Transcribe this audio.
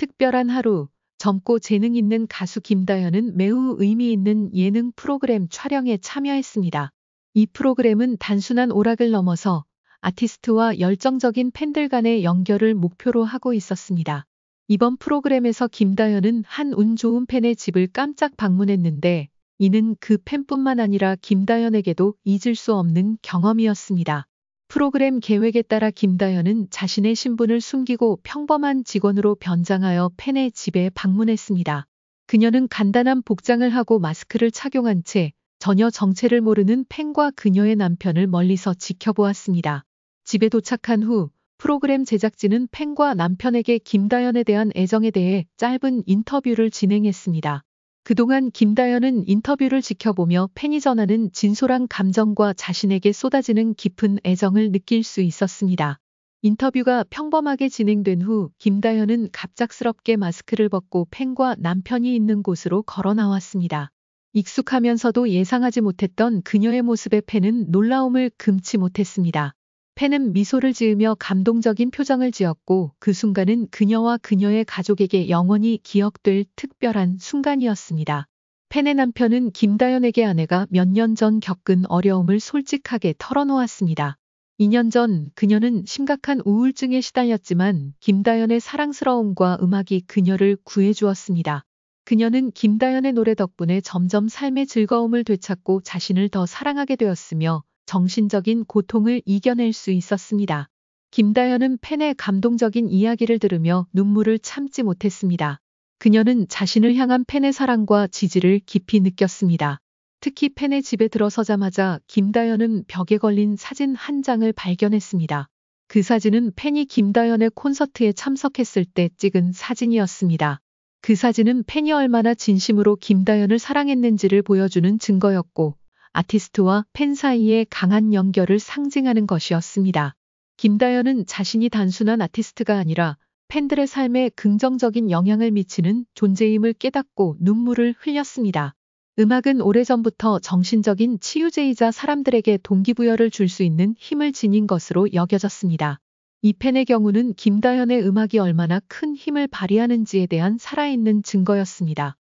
특별한 하루, 젊고 재능 있는 가수 김다현은 매우 의미 있는 예능 프로그램 촬영에 참여했습니다. 이 프로그램은 단순한 오락을 넘어서 아티스트와 열정적인 팬들 간의 연결을 목표로 하고 있었습니다. 이번 프로그램에서 김다현은 한 운 좋은 팬의 집을 깜짝 방문했는데 이는 그 팬뿐만 아니라 김다현에게도 잊을 수 없는 경험이었습니다. 프로그램 계획에 따라 김다현은 자신의 신분을 숨기고 평범한 직원으로 변장하여 팬의 집에 방문했습니다. 그녀는 간단한 복장을 하고 마스크를 착용한 채 전혀 정체를 모르는 팬과 그녀의 남편을 멀리서 지켜보았습니다. 집에 도착한 후 프로그램 제작진은 팬과 남편에게 김다현에 대한 애정에 대해 짧은 인터뷰를 진행했습니다. 그동안 김다현은 인터뷰를 지켜보며 팬이 전하는 진솔한 감정과 자신에게 쏟아지는 깊은 애정을 느낄 수 있었습니다. 인터뷰가 평범하게 진행된 후 김다현은 갑작스럽게 마스크를 벗고 팬과 남편이 있는 곳으로 걸어 나왔습니다. 익숙하면서도 예상하지 못했던 그녀의 모습에 팬은 놀라움을 금치 못했습니다. 팬은 미소를 지으며 감동적인 표정을 지었고 그 순간은 그녀와 그녀의 가족에게 영원히 기억될 특별한 순간이었습니다. 팬의 남편은 김다연에게 아내가 몇 년 전 겪은 어려움을 솔직하게 털어놓았습니다. 2년 전 그녀는 심각한 우울증에 시달렸지만 김다연의 사랑스러움과 음악이 그녀를 구해주었습니다. 그녀는 김다연의 노래 덕분에 점점 삶의 즐거움을 되찾고 자신을 더 사랑하게 되었으며 정신적인 고통을 이겨낼 수 있었습니다. 김다현은 팬의 감동적인 이야기를 들으며 눈물을 참지 못했습니다. 그녀는 자신을 향한 팬의 사랑과 지지를 깊이 느꼈습니다. 특히 팬의 집에 들어서자마자 김다현은 벽에 걸린 사진 한 장을 발견했습니다. 그 사진은 팬이 김다현의 콘서트에 참석했을 때 찍은 사진이었습니다. 그 사진은 팬이 얼마나 진심으로 김다현을 사랑했는지를 보여주는 증거였고 아티스트와 팬 사이의 강한 연결을 상징하는 것이었습니다. 김다현은 자신이 단순한 아티스트가 아니라 팬들의 삶에 긍정적인 영향을 미치는 존재임을 깨닫고 눈물을 흘렸습니다. 음악은 오래전부터 정신적인 치유제이자 사람들에게 동기부여를 줄 수 있는 힘을 지닌 것으로 여겨졌습니다. 이 팬의 경우는 김다현의 음악이 얼마나 큰 힘을 발휘하는지에 대한 살아있는 증거였습니다.